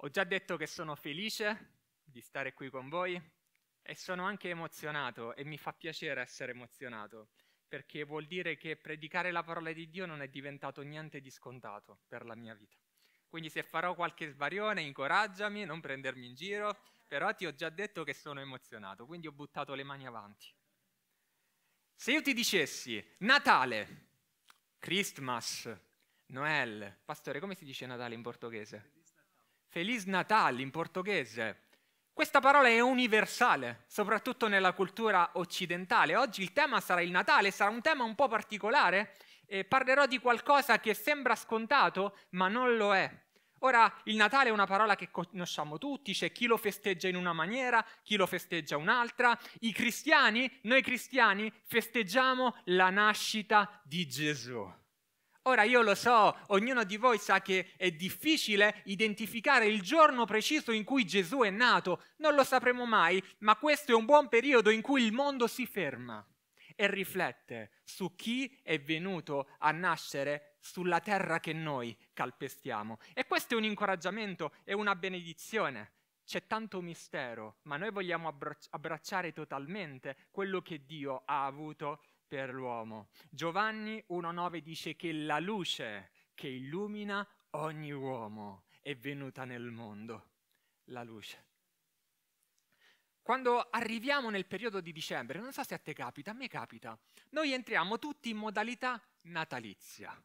Ho già detto che sono felice di stare qui con voi e sono anche emozionato e mi fa piacere essere emozionato perché vuol dire che predicare la parola di Dio non è diventato niente di scontato per la mia vita. Quindi se farò qualche svarione, incoraggiami, non prendermi in giro, però ti ho già detto che sono emozionato, quindi ho buttato le mani avanti. Se io ti dicessi Natale, Christmas, Noel, pastore, come si dice Natale in portoghese? Feliz Natal in portoghese. Questa parola è universale, soprattutto nella cultura occidentale. Oggi il tema sarà il Natale, sarà un tema un po' particolare e parlerò di qualcosa che sembra scontato, ma non lo è. Ora, il Natale è una parola che conosciamo tutti, c'è chi lo festeggia in una maniera, chi lo festeggia un'altra. I cristiani, noi cristiani, festeggiamo la nascita di Gesù. Ora io lo so, ognuno di voi sa che è difficile identificare il giorno preciso in cui Gesù è nato, non lo sapremo mai, ma questo è un buon periodo in cui il mondo si ferma e riflette su chi è venuto a nascere sulla terra che noi calpestiamo. E questo è un incoraggiamento, e una benedizione. C'è tanto mistero, ma noi vogliamo abbracciare totalmente quello che Dio ha avuto per l'uomo. Giovanni 1.9 dice che la luce che illumina ogni uomo è venuta nel mondo, la luce. Quando arriviamo nel periodo di dicembre, non so se a te capita, a me capita, noi entriamo tutti in modalità natalizia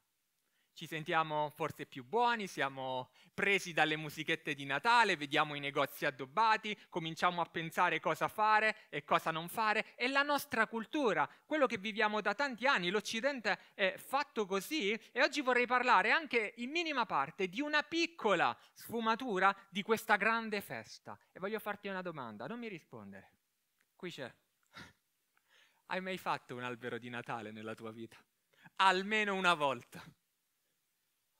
ci sentiamo forse più buoni, siamo presi dalle musichette di Natale, vediamo i negozi addobbati, cominciamo a pensare cosa fare e cosa non fare. È la nostra cultura, quello che viviamo da tanti anni, l'Occidente è fatto così e oggi vorrei parlare anche in minima parte di una piccola sfumatura di questa grande festa. E voglio farti una domanda, non mi rispondere. Qui c'è. Hai mai fatto un albero di Natale nella tua vita? Almeno una volta.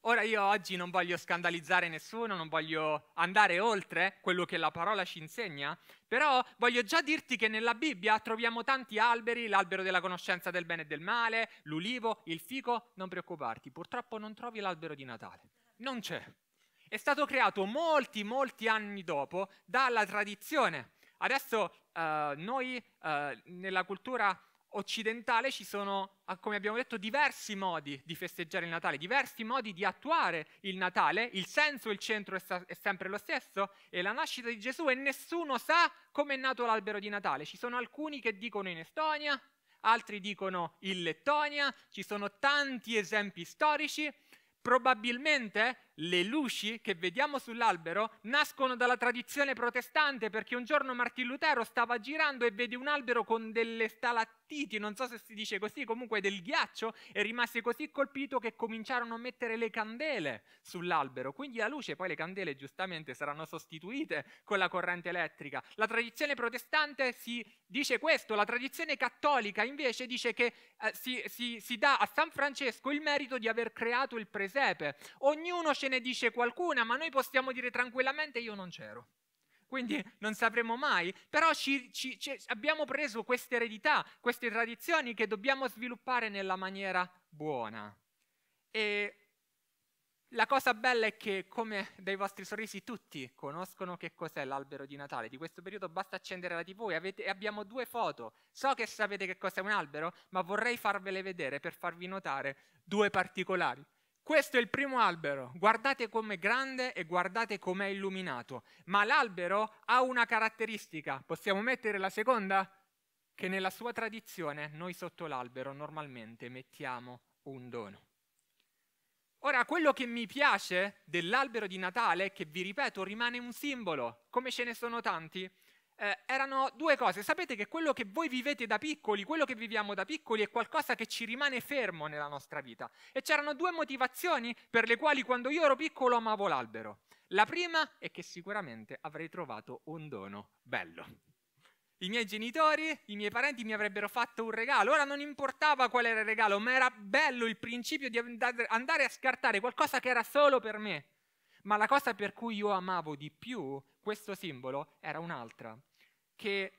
Ora io oggi non voglio scandalizzare nessuno, non voglio andare oltre quello che la parola ci insegna, però voglio già dirti che nella Bibbia troviamo tanti alberi, l'albero della conoscenza del bene e del male, l'ulivo, il fico, non preoccuparti, purtroppo non trovi l'albero di Natale, non c'è. È stato creato molti, molti anni dopo dalla tradizione. Adesso eh, noi eh, nella cultura occidentale ci sono, come abbiamo detto, diversi modi di festeggiare il Natale, diversi modi di attuare il Natale, il senso, il centro è, sempre lo stesso, è la nascita di Gesù e nessuno sa come è nato l'albero di Natale. Ci sono alcuni che dicono in Estonia, altri dicono in Lettonia, ci sono tanti esempi storici. Probabilmente le luci che vediamo sull'albero nascono dalla tradizione protestante perché un giorno Martin Lutero stava girando e vede un albero con delle stalattite impazziti, non so se si dice così, comunque del ghiaccio e rimase così colpito che cominciarono a mettere le candele sull'albero. Quindi la luce, poi le candele giustamente saranno sostituite con la corrente elettrica. La tradizione protestante si dice questo, la tradizione cattolica invece dice che eh, si, si, si dà a San Francesco il merito di aver creato il presepe. Ognuno ce ne dice qualcuna, ma noi possiamo dire tranquillamente io non c'ero quindi non sapremo mai, però ci, ci, ci abbiamo preso queste eredità, queste tradizioni che dobbiamo sviluppare nella maniera buona. E la cosa bella è che, come dai vostri sorrisi, tutti conoscono che cos'è l'albero di Natale. Di questo periodo basta accendere la TV e, e abbiamo due foto. So che sapete che cos'è un albero, ma vorrei farvele vedere per farvi notare due particolari. Questo è il primo albero, guardate com'è grande e guardate com'è illuminato, ma l'albero ha una caratteristica, possiamo mettere la seconda? Che nella sua tradizione noi sotto l'albero normalmente mettiamo un dono. Ora, quello che mi piace dell'albero di Natale che, vi ripeto, rimane un simbolo, come ce ne sono tanti, eh, erano due cose. Sapete che quello che voi vivete da piccoli, quello che viviamo da piccoli è qualcosa che ci rimane fermo nella nostra vita. E c'erano due motivazioni per le quali quando io ero piccolo amavo l'albero. La prima è che sicuramente avrei trovato un dono bello. I miei genitori, i miei parenti mi avrebbero fatto un regalo. Ora non importava qual era il regalo, ma era bello il principio di andare a scartare qualcosa che era solo per me. Ma la cosa per cui io amavo di più questo simbolo era un'altra che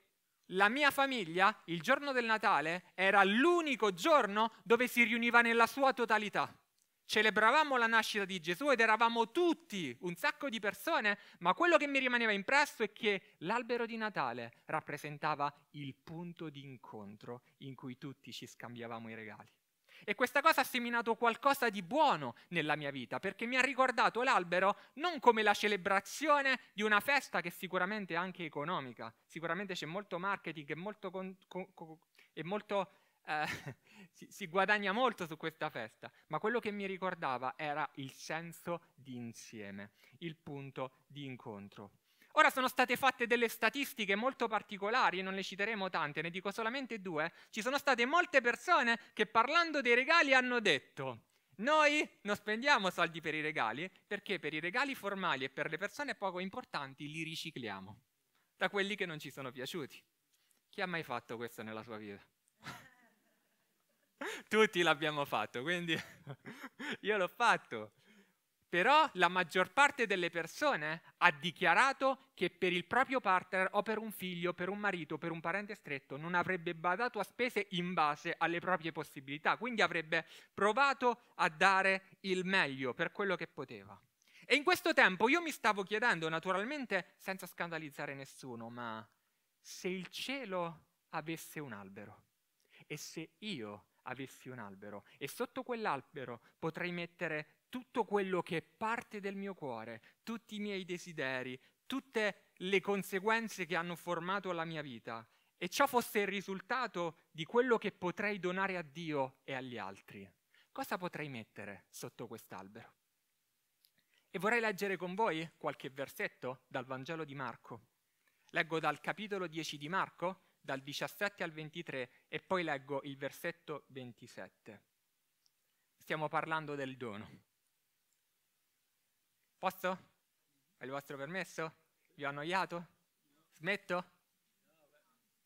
la mia famiglia, il giorno del Natale, era l'unico giorno dove si riuniva nella sua totalità. Celebravamo la nascita di Gesù ed eravamo tutti, un sacco di persone, ma quello che mi rimaneva impresso è che l'albero di Natale rappresentava il punto di incontro in cui tutti ci scambiavamo i regali. E questa cosa ha seminato qualcosa di buono nella mia vita, perché mi ha ricordato l'albero non come la celebrazione di una festa che sicuramente è anche economica, sicuramente c'è molto marketing e molto... Con, con, con, e molto eh, si, si guadagna molto su questa festa, ma quello che mi ricordava era il senso di insieme, il punto di incontro. Ora sono state fatte delle statistiche molto particolari, non le citeremo tante, ne dico solamente due. Ci sono state molte persone che parlando dei regali hanno detto noi non spendiamo soldi per i regali perché per i regali formali e per le persone poco importanti li ricicliamo da quelli che non ci sono piaciuti. Chi ha mai fatto questo nella sua vita? Tutti l'abbiamo fatto, quindi io l'ho fatto. Però la maggior parte delle persone ha dichiarato che per il proprio partner o per un figlio, per un marito, per un parente stretto non avrebbe badato a spese in base alle proprie possibilità, quindi avrebbe provato a dare il meglio per quello che poteva. E in questo tempo io mi stavo chiedendo, naturalmente senza scandalizzare nessuno, ma se il cielo avesse un albero e se io avessi un albero e sotto quell'albero potrei mettere tutto quello che è parte del mio cuore, tutti i miei desideri, tutte le conseguenze che hanno formato la mia vita e ciò fosse il risultato di quello che potrei donare a Dio e agli altri. Cosa potrei mettere sotto quest'albero? E vorrei leggere con voi qualche versetto dal Vangelo di Marco. Leggo dal capitolo 10 di Marco, dal 17 al 23 e poi leggo il versetto 27. Stiamo parlando del dono. Posso? È il vostro permesso? Vi ho annoiato? Smetto?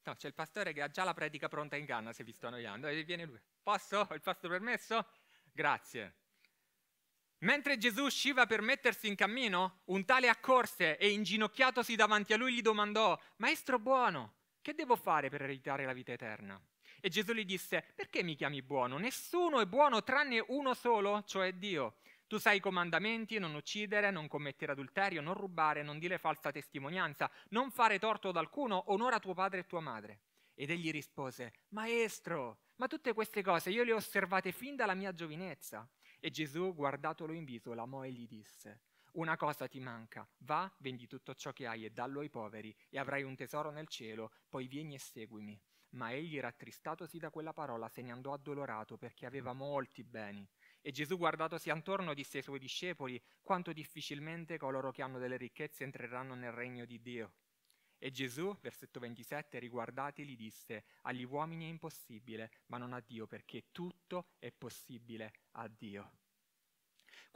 No, c'è il pastore che ha già la predica pronta in canna se vi sto annoiando e viene lui. Posso? Ho il vostro permesso? Grazie. Mentre Gesù usciva per mettersi in cammino, un tale accorse e inginocchiatosi davanti a lui gli domandò, Maestro buono, che devo fare per ereditare la vita eterna? E Gesù gli disse, Perché mi chiami buono? Nessuno è buono tranne uno solo, cioè Dio. Tu sai i comandamenti, non uccidere, non commettere adulterio, non rubare, non dire falsa testimonianza, non fare torto ad alcuno, onora tuo padre e tua madre. Ed egli rispose, Maestro, ma tutte queste cose io le ho osservate fin dalla mia giovinezza. E Gesù, guardatolo in viso, l'amò e gli disse, Una cosa ti manca, va, vendi tutto ciò che hai e dallo ai poveri, e avrai un tesoro nel cielo, poi vieni e seguimi. Ma egli, rattristatosi da quella parola, se ne andò addolorato perché aveva molti beni. E Gesù guardatosi antorno disse ai suoi discepoli, quanto difficilmente coloro che hanno delle ricchezze entreranno nel regno di Dio. E Gesù, versetto 27, riguardati, riguardateli, disse, agli uomini è impossibile, ma non a Dio, perché tutto è possibile a Dio.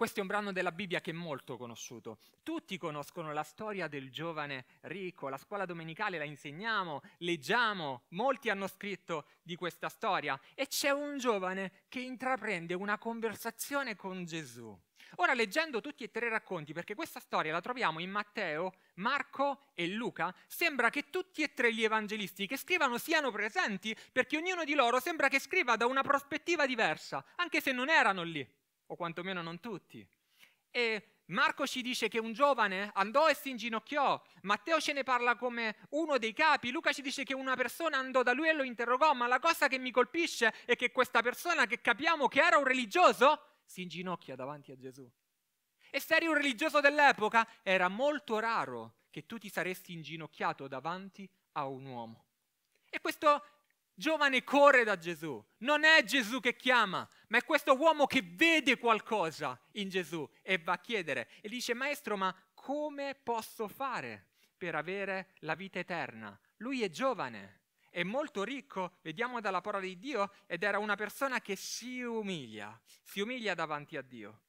Questo è un brano della Bibbia che è molto conosciuto. Tutti conoscono la storia del giovane ricco, la scuola domenicale la insegniamo, leggiamo, molti hanno scritto di questa storia e c'è un giovane che intraprende una conversazione con Gesù. Ora leggendo tutti e tre i racconti, perché questa storia la troviamo in Matteo, Marco e Luca, sembra che tutti e tre gli evangelisti che scrivano siano presenti, perché ognuno di loro sembra che scriva da una prospettiva diversa, anche se non erano lì o quantomeno non tutti. E Marco ci dice che un giovane andò e si inginocchiò, Matteo ce ne parla come uno dei capi, Luca ci dice che una persona andò da lui e lo interrogò, ma la cosa che mi colpisce è che questa persona che capiamo che era un religioso si inginocchia davanti a Gesù. E se eri un religioso dell'epoca era molto raro che tu ti saresti inginocchiato davanti a un uomo. E questo giovane corre da Gesù, non è Gesù che chiama, ma è questo uomo che vede qualcosa in Gesù e va a chiedere e dice, maestro, ma come posso fare per avere la vita eterna? Lui è giovane, è molto ricco, vediamo dalla parola di Dio, ed era una persona che si umilia, si umilia davanti a Dio.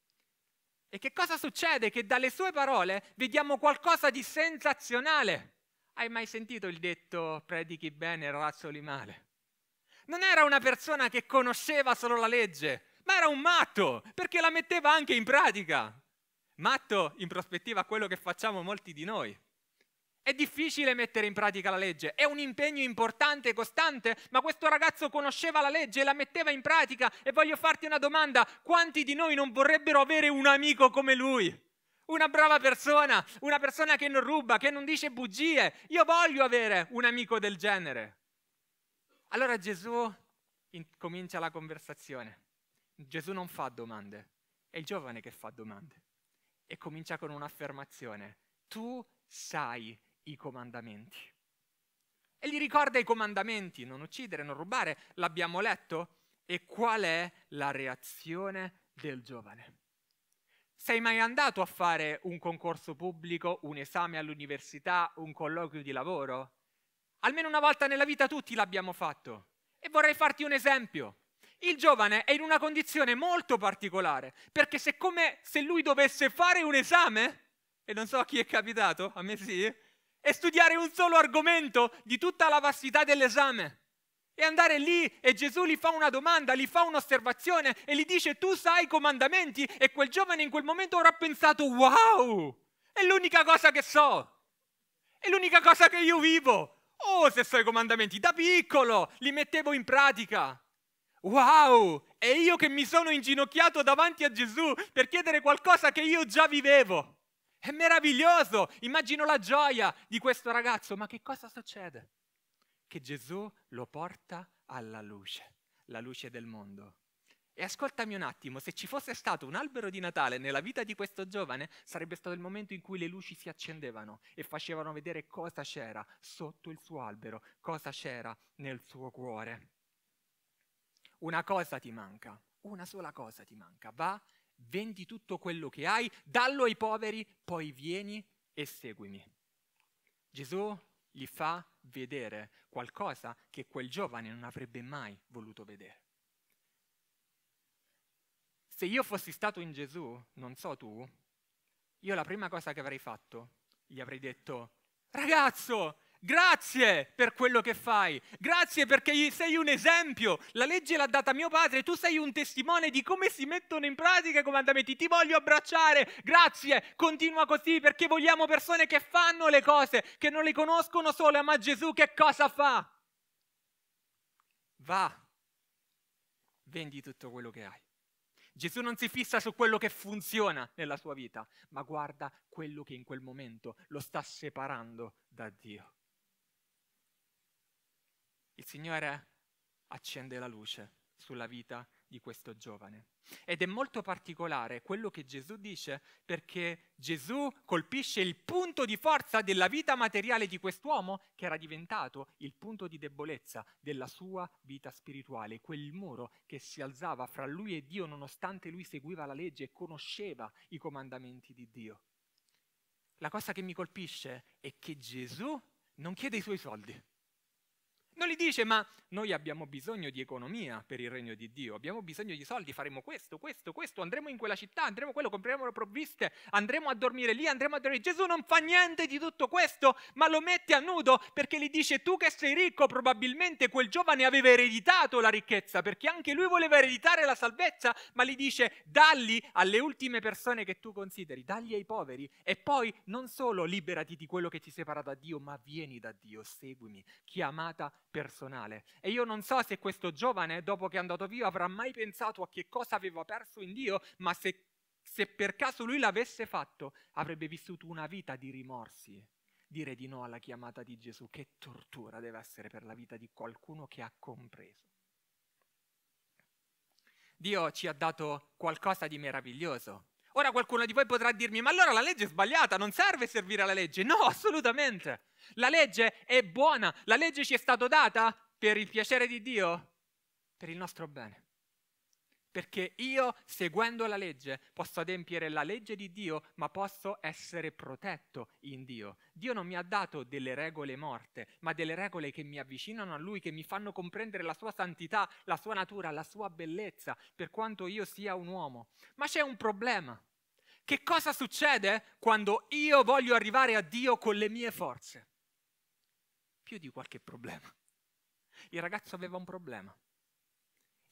E che cosa succede? Che dalle sue parole vediamo qualcosa di sensazionale. Hai mai sentito il detto predichi bene e razzoli male? non era una persona che conosceva solo la legge, ma era un matto, perché la metteva anche in pratica. Matto in prospettiva a quello che facciamo molti di noi. È difficile mettere in pratica la legge, è un impegno importante e costante, ma questo ragazzo conosceva la legge e la metteva in pratica e voglio farti una domanda, quanti di noi non vorrebbero avere un amico come lui? Una brava persona, una persona che non ruba, che non dice bugie. Io voglio avere un amico del genere. Allora Gesù comincia la conversazione. Gesù non fa domande, è il giovane che fa domande e comincia con un'affermazione. Tu sai i comandamenti. E gli ricorda i comandamenti, non uccidere, non rubare, l'abbiamo letto? E qual è la reazione del giovane? Sei mai andato a fare un concorso pubblico, un esame all'università, un colloquio di lavoro? Almeno una volta nella vita tutti l'abbiamo fatto. E vorrei farti un esempio. Il giovane è in una condizione molto particolare, perché se come se lui dovesse fare un esame, e non so a chi è capitato, a me sì, e studiare un solo argomento di tutta la vastità dell'esame. E andare lì e Gesù gli fa una domanda, gli fa un'osservazione e gli dice tu sai i comandamenti e quel giovane in quel momento avrà pensato wow, è l'unica cosa che so, è l'unica cosa che io vivo, Oh, se so i comandamenti, da piccolo li mettevo in pratica. Wow! È io che mi sono inginocchiato davanti a Gesù per chiedere qualcosa che io già vivevo. È meraviglioso! Immagino la gioia di questo ragazzo, ma che cosa succede? Che Gesù lo porta alla luce, la luce del mondo. E ascoltami un attimo, se ci fosse stato un albero di Natale nella vita di questo giovane, sarebbe stato il momento in cui le luci si accendevano e facevano vedere cosa c'era sotto il suo albero, cosa c'era nel suo cuore. Una cosa ti manca, una sola cosa ti manca. Va, vendi tutto quello che hai, dallo ai poveri, poi vieni e seguimi. Gesù gli fa vedere qualcosa che quel giovane non avrebbe mai voluto vedere. Se io fossi stato in Gesù, non so tu, io la prima cosa che avrei fatto, gli avrei detto, ragazzo, grazie per quello che fai, grazie perché sei un esempio, la legge l'ha data mio padre, tu sei un testimone di come si mettono in pratica i comandamenti, ti voglio abbracciare, grazie, continua così perché vogliamo persone che fanno le cose, che non le conoscono solo, ma Gesù che cosa fa? Va, vendi tutto quello che hai Gesù non si fissa su quello che funziona nella sua vita, ma guarda quello che in quel momento lo sta separando da Dio. Il Signore accende la luce sulla vita di questo giovane. Ed è molto particolare quello che Gesù dice perché Gesù colpisce il punto di forza della vita materiale di quest'uomo che era diventato il punto di debolezza della sua vita spirituale, quel muro che si alzava fra lui e Dio nonostante lui seguiva la legge e conosceva i comandamenti di Dio. La cosa che mi colpisce è che Gesù non chiede i suoi soldi. Non gli dice, ma noi abbiamo bisogno di economia per il regno di Dio, abbiamo bisogno di soldi, faremo questo, questo, questo, andremo in quella città, andremo quello, compreremo le provviste, andremo a dormire lì, andremo a dormire. Gesù non fa niente di tutto questo, ma lo mette a nudo perché gli dice, tu che sei ricco, probabilmente quel giovane aveva ereditato la ricchezza, perché anche lui voleva ereditare la salvezza, ma gli dice, dalli alle ultime persone che tu consideri, dagli ai poveri e poi non solo liberati di quello che ti separa da Dio, ma vieni da Dio, seguimi, chiamata personale. E io non so se questo giovane, dopo che è andato via, avrà mai pensato a che cosa aveva perso in Dio, ma se, se per caso lui l'avesse fatto, avrebbe vissuto una vita di rimorsi. Dire di no alla chiamata di Gesù, che tortura deve essere per la vita di qualcuno che ha compreso. Dio ci ha dato qualcosa di meraviglioso, Ora qualcuno di voi potrà dirmi, ma allora la legge è sbagliata, non serve servire alla legge. No, assolutamente. La legge è buona, la legge ci è stata data per il piacere di Dio, per il nostro bene perché io, seguendo la legge, posso adempiere la legge di Dio, ma posso essere protetto in Dio. Dio non mi ha dato delle regole morte, ma delle regole che mi avvicinano a Lui, che mi fanno comprendere la sua santità, la sua natura, la sua bellezza, per quanto io sia un uomo. Ma c'è un problema. Che cosa succede quando io voglio arrivare a Dio con le mie forze? Più di qualche problema. Il ragazzo aveva un problema.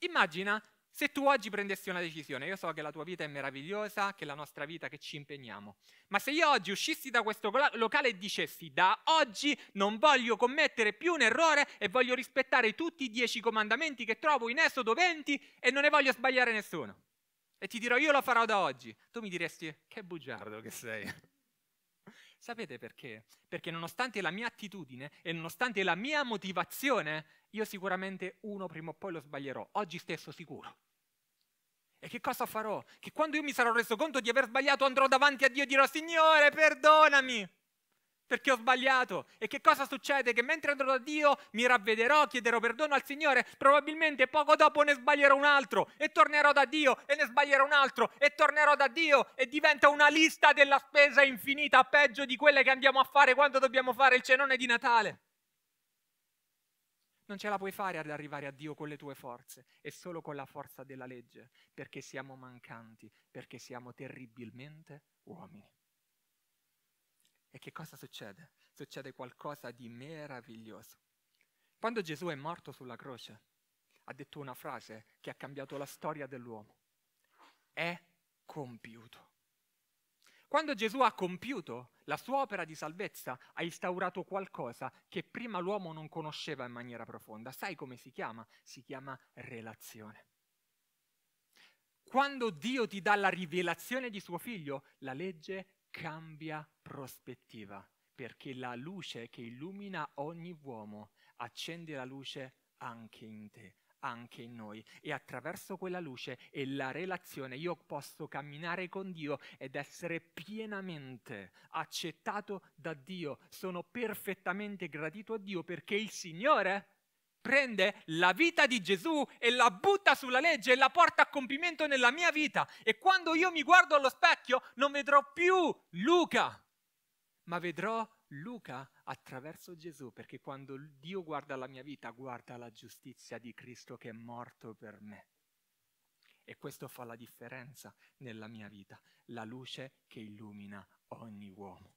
Immagina se tu oggi prendessi una decisione, io so che la tua vita è meravigliosa, che la nostra vita che ci impegniamo, ma se io oggi uscissi da questo locale e dicessi da oggi non voglio commettere più un errore e voglio rispettare tutti i dieci comandamenti che trovo in Esodo 20 e non ne voglio sbagliare nessuno, e ti dirò io lo farò da oggi, tu mi diresti che bugiardo che sei. Sapete perché? Perché nonostante la mia attitudine e nonostante la mia motivazione, io sicuramente uno prima o poi lo sbaglierò, oggi stesso sicuro. E che cosa farò? Che quando io mi sarò reso conto di aver sbagliato andrò davanti a Dio e dirò Signore perdonami perché ho sbagliato. E che cosa succede? Che mentre andrò da Dio mi ravvederò, chiederò perdono al Signore, probabilmente poco dopo ne sbaglierò un altro e tornerò da Dio e ne sbaglierò un altro e tornerò da Dio e diventa una lista della spesa infinita, peggio di quelle che andiamo a fare quando dobbiamo fare il cenone di Natale. Non ce la puoi fare ad arrivare a Dio con le tue forze, e solo con la forza della legge, perché siamo mancanti, perché siamo terribilmente uomini. E che cosa succede? Succede qualcosa di meraviglioso. Quando Gesù è morto sulla croce, ha detto una frase che ha cambiato la storia dell'uomo. È compiuto. Quando Gesù ha compiuto la sua opera di salvezza, ha instaurato qualcosa che prima l'uomo non conosceva in maniera profonda. Sai come si chiama? Si chiama relazione. Quando Dio ti dà la rivelazione di suo figlio, la legge cambia prospettiva, perché la luce che illumina ogni uomo accende la luce anche in te, anche in noi e attraverso quella luce e la relazione io posso camminare con Dio ed essere pienamente accettato da Dio. Sono perfettamente gradito a Dio perché il Signore prende la vita di Gesù e la butta sulla legge e la porta a compimento nella mia vita e quando io mi guardo allo specchio non vedrò più Luca, ma vedrò Luca attraverso Gesù, perché quando Dio guarda la mia vita, guarda la giustizia di Cristo che è morto per me. E questo fa la differenza nella mia vita, la luce che illumina ogni uomo.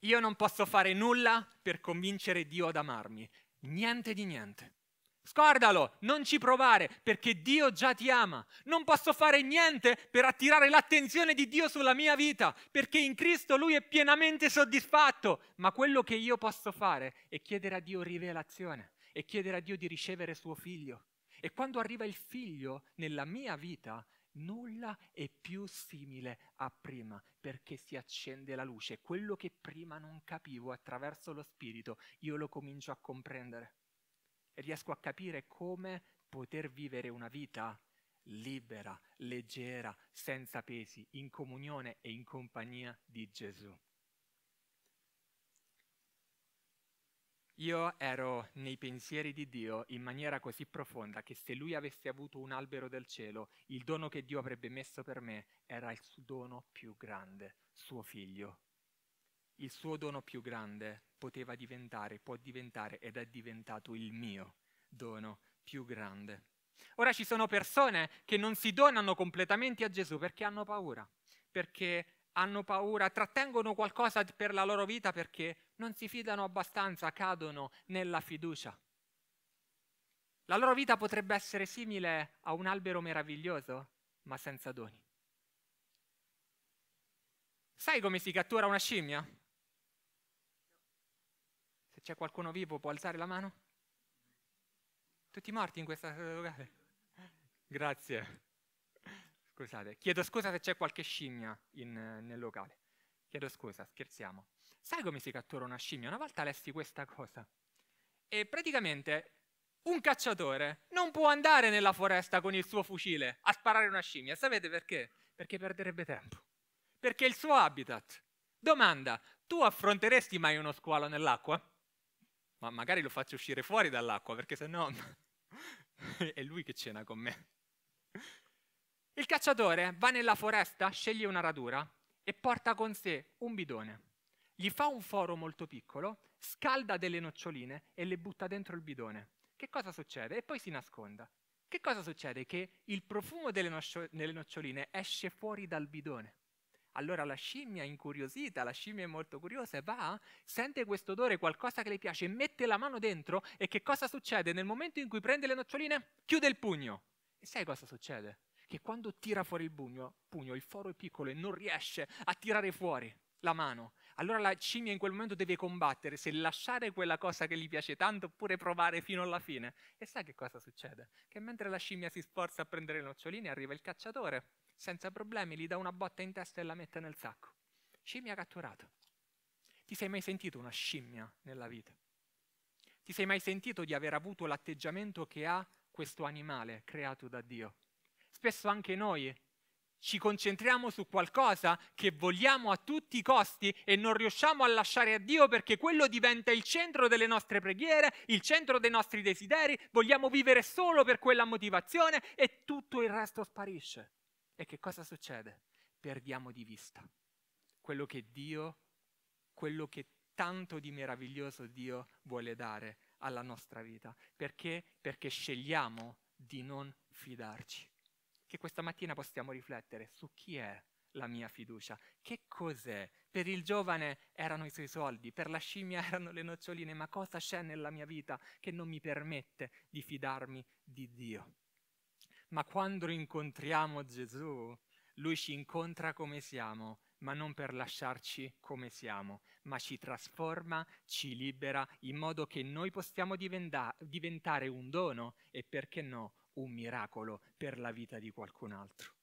Io non posso fare nulla per convincere Dio ad amarmi, niente di niente. Scordalo, non ci provare perché Dio già ti ama. Non posso fare niente per attirare l'attenzione di Dio sulla mia vita perché in Cristo Lui è pienamente soddisfatto. Ma quello che io posso fare è chiedere a Dio rivelazione e chiedere a Dio di ricevere suo figlio. E quando arriva il figlio nella mia vita, nulla è più simile a prima perché si accende la luce. Quello che prima non capivo attraverso lo Spirito, io lo comincio a comprendere riesco a capire come poter vivere una vita libera, leggera, senza pesi, in comunione e in compagnia di Gesù. Io ero nei pensieri di Dio in maniera così profonda che se lui avesse avuto un albero del cielo, il dono che Dio avrebbe messo per me era il dono più grande, suo figlio il suo dono più grande poteva diventare, può diventare ed è diventato il mio dono più grande. Ora ci sono persone che non si donano completamente a Gesù perché hanno paura, perché hanno paura, trattengono qualcosa per la loro vita perché non si fidano abbastanza, cadono nella fiducia. La loro vita potrebbe essere simile a un albero meraviglioso, ma senza doni. Sai come si cattura una scimmia? c'è qualcuno vivo può alzare la mano? Tutti morti in questa eh, locale? Grazie. Scusate, chiedo scusa se c'è qualche scimmia in, nel locale. Chiedo scusa, scherziamo. Sai come si cattura una scimmia? Una volta lessi questa cosa. E praticamente un cacciatore non può andare nella foresta con il suo fucile a sparare una scimmia. Sapete perché? Perché perderebbe tempo. Perché il suo habitat. Domanda, tu affronteresti mai uno squalo nell'acqua? ma magari lo faccio uscire fuori dall'acqua perché sennò è lui che cena con me. Il cacciatore va nella foresta, sceglie una radura e porta con sé un bidone. Gli fa un foro molto piccolo, scalda delle noccioline e le butta dentro il bidone. Che cosa succede? E poi si nasconda. Che cosa succede? Che il profumo delle, noscio- delle noccioline esce fuori dal bidone. Allora la scimmia incuriosita, la scimmia è molto curiosa, e va, sente questo odore, qualcosa che le piace, mette la mano dentro e che cosa succede? Nel momento in cui prende le noccioline, chiude il pugno. E sai cosa succede? Che quando tira fuori il pugno, pugno il foro è piccolo e non riesce a tirare fuori la mano. Allora la scimmia in quel momento deve combattere se lasciare quella cosa che gli piace tanto oppure provare fino alla fine. E sai che cosa succede? Che mentre la scimmia si sforza a prendere le noccioline arriva il cacciatore senza problemi, gli dà una botta in testa e la mette nel sacco. Scimmia catturata. Ti sei mai sentito una scimmia nella vita? Ti sei mai sentito di aver avuto l'atteggiamento che ha questo animale creato da Dio? Spesso anche noi ci concentriamo su qualcosa che vogliamo a tutti i costi e non riusciamo a lasciare a Dio perché quello diventa il centro delle nostre preghiere, il centro dei nostri desideri, vogliamo vivere solo per quella motivazione e tutto il resto sparisce. E che cosa succede? Perdiamo di vista quello che Dio, quello che tanto di meraviglioso Dio vuole dare alla nostra vita. Perché? Perché scegliamo di non fidarci. Che questa mattina possiamo riflettere su chi è la mia fiducia. Che cos'è? Per il giovane erano i suoi soldi, per la scimmia erano le noccioline, ma cosa c'è nella mia vita che non mi permette di fidarmi di Dio? ma quando incontriamo Gesù, lui ci incontra come siamo, ma non per lasciarci come siamo, ma ci trasforma, ci libera, in modo che noi possiamo diventa- diventare un dono e perché no un miracolo per la vita di qualcun altro.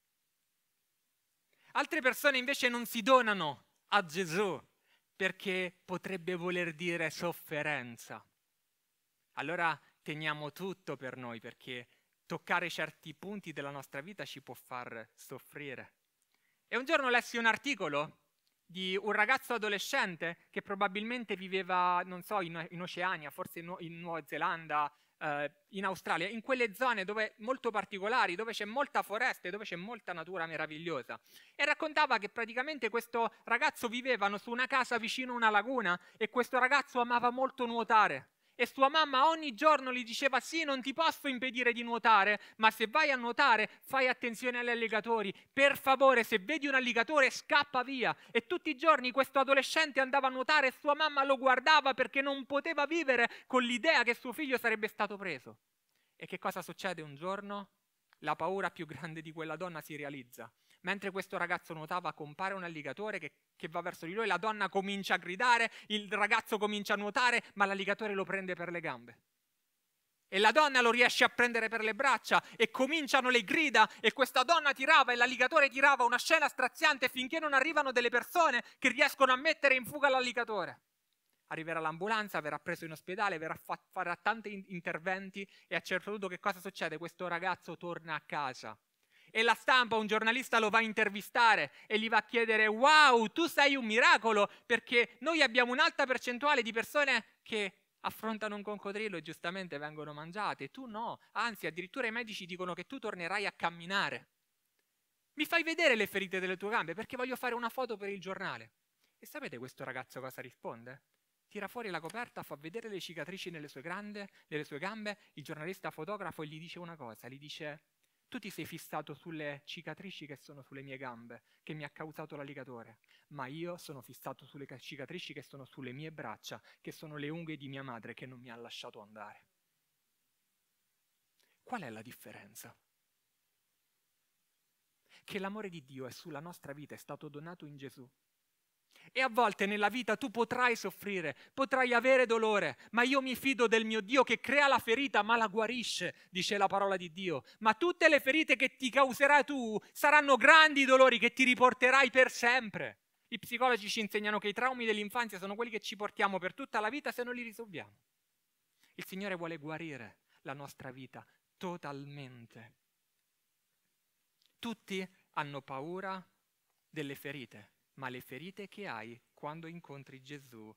Altre persone invece non si donano a Gesù perché potrebbe voler dire sofferenza. Allora teniamo tutto per noi perché toccare certi punti della nostra vita ci può far soffrire. E un giorno lessi un articolo di un ragazzo adolescente che probabilmente viveva, non so, in, in Oceania, forse in, in Nuova Zelanda, eh, in Australia, in quelle zone dove, molto particolari, dove c'è molta foresta e dove c'è molta natura meravigliosa. E raccontava che praticamente questo ragazzo vivevano su una casa vicino a una laguna e questo ragazzo amava molto nuotare e sua mamma ogni giorno gli diceva sì, non ti posso impedire di nuotare, ma se vai a nuotare fai attenzione agli alligatori, per favore se vedi un alligatore scappa via. E tutti i giorni questo adolescente andava a nuotare e sua mamma lo guardava perché non poteva vivere con l'idea che suo figlio sarebbe stato preso. E che cosa succede un giorno? La paura più grande di quella donna si realizza. Mentre questo ragazzo nuotava, compare un alligatore che, che, va verso di lui, la donna comincia a gridare, il ragazzo comincia a nuotare, ma l'alligatore lo prende per le gambe. E la donna lo riesce a prendere per le braccia e cominciano le grida e questa donna tirava e l'alligatore tirava una scena straziante finché non arrivano delle persone che riescono a mettere in fuga l'alligatore arriverà l'ambulanza, verrà preso in ospedale, verrà fa- farà tanti interventi e a certo punto che cosa succede? Questo ragazzo torna a casa. E la stampa, un giornalista lo va a intervistare e gli va a chiedere, wow, tu sei un miracolo, perché noi abbiamo un'alta percentuale di persone che affrontano un coccodrillo e giustamente vengono mangiate, tu no, anzi addirittura i medici dicono che tu tornerai a camminare. Mi fai vedere le ferite delle tue gambe perché voglio fare una foto per il giornale. E sapete questo ragazzo cosa risponde? tira fuori la coperta, fa vedere le cicatrici nelle sue, grande, nelle sue gambe, il giornalista fotografo gli dice una cosa, gli dice tu ti sei fissato sulle cicatrici che sono sulle mie gambe, che mi ha causato l'alligatore, ma io sono fissato sulle cicatrici che sono sulle mie braccia, che sono le unghie di mia madre che non mi ha lasciato andare. Qual è la differenza? Che l'amore di Dio è sulla nostra vita, è stato donato in Gesù e a volte nella vita tu potrai soffrire, potrai avere dolore, ma io mi fido del mio Dio che crea la ferita ma la guarisce, dice la parola di Dio. Ma tutte le ferite che ti causerà tu saranno grandi dolori che ti riporterai per sempre. I psicologi ci insegnano che i traumi dell'infanzia sono quelli che ci portiamo per tutta la vita se non li risolviamo. Il Signore vuole guarire la nostra vita totalmente. Tutti hanno paura delle ferite ma le ferite che hai quando incontri Gesù,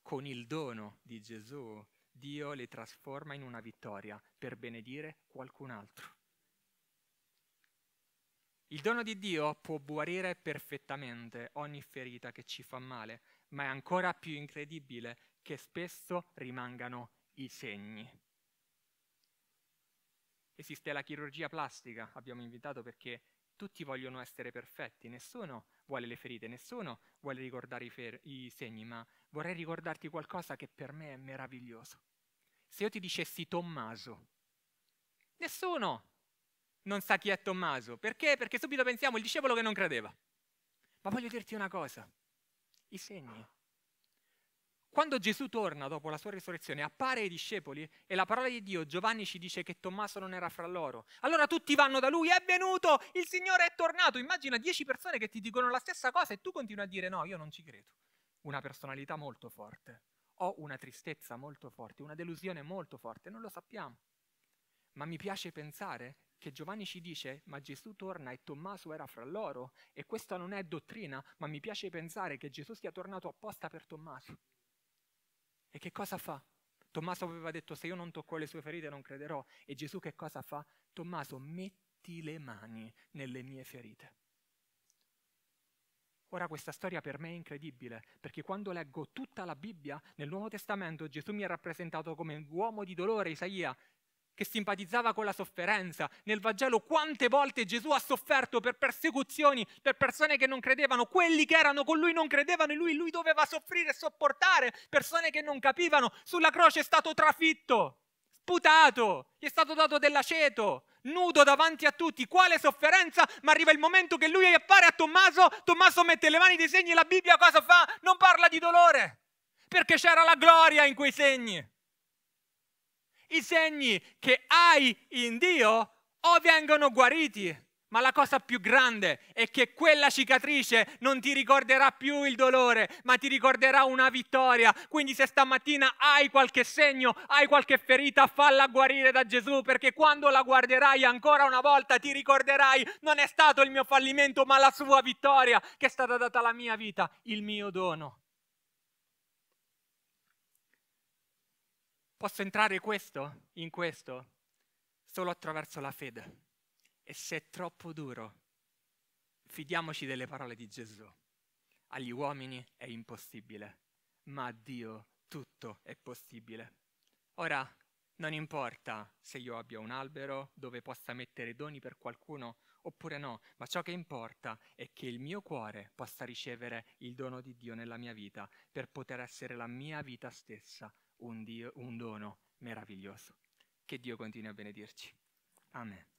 con il dono di Gesù, Dio le trasforma in una vittoria per benedire qualcun altro. Il dono di Dio può guarire perfettamente ogni ferita che ci fa male, ma è ancora più incredibile che spesso rimangano i segni. Esiste la chirurgia plastica, abbiamo invitato perché tutti vogliono essere perfetti, nessuno vuole le ferite nessuno, vuole ricordare i, fer- i segni, ma vorrei ricordarti qualcosa che per me è meraviglioso. Se io ti dicessi Tommaso, nessuno non sa chi è Tommaso. Perché? Perché subito pensiamo il discepolo che non credeva. Ma voglio dirti una cosa, i segni quando Gesù torna dopo la sua risurrezione, appare ai discepoli e la parola di Dio, Giovanni ci dice che Tommaso non era fra loro. Allora tutti vanno da lui, è venuto, il Signore è tornato. Immagina dieci persone che ti dicono la stessa cosa e tu continui a dire no, io non ci credo. Una personalità molto forte, ho una tristezza molto forte, una delusione molto forte, non lo sappiamo. Ma mi piace pensare che Giovanni ci dice, ma Gesù torna e Tommaso era fra loro, e questa non è dottrina, ma mi piace pensare che Gesù sia tornato apposta per Tommaso e che cosa fa? Tommaso aveva detto se io non tocco le sue ferite non crederò. E Gesù che cosa fa? Tommaso, metti le mani nelle mie ferite. Ora questa storia per me è incredibile, perché quando leggo tutta la Bibbia, nel Nuovo Testamento Gesù mi è rappresentato come uomo di dolore, Isaia, che simpatizzava con la sofferenza. Nel Vangelo quante volte Gesù ha sofferto per persecuzioni, per persone che non credevano, quelli che erano con lui non credevano e lui, lui doveva soffrire e sopportare persone che non capivano. Sulla croce è stato trafitto, sputato, gli è stato dato dell'aceto, nudo davanti a tutti. Quale sofferenza! Ma arriva il momento che lui appare a Tommaso, Tommaso mette le mani dei segni e la Bibbia cosa fa? Non parla di dolore, perché c'era la gloria in quei segni i segni che hai in Dio o vengono guariti. Ma la cosa più grande è che quella cicatrice non ti ricorderà più il dolore, ma ti ricorderà una vittoria. Quindi se stamattina hai qualche segno, hai qualche ferita, falla guarire da Gesù, perché quando la guarderai ancora una volta ti ricorderai non è stato il mio fallimento, ma la sua vittoria che è stata data alla mia vita, il mio dono. Posso entrare questo, in questo solo attraverso la fede. E se è troppo duro, fidiamoci delle parole di Gesù. Agli uomini è impossibile, ma a Dio tutto è possibile. Ora, non importa se io abbia un albero dove possa mettere doni per qualcuno oppure no, ma ciò che importa è che il mio cuore possa ricevere il dono di Dio nella mia vita per poter essere la mia vita stessa un, Dio, un dono meraviglioso. Che Dio continui a benedirci. Amen.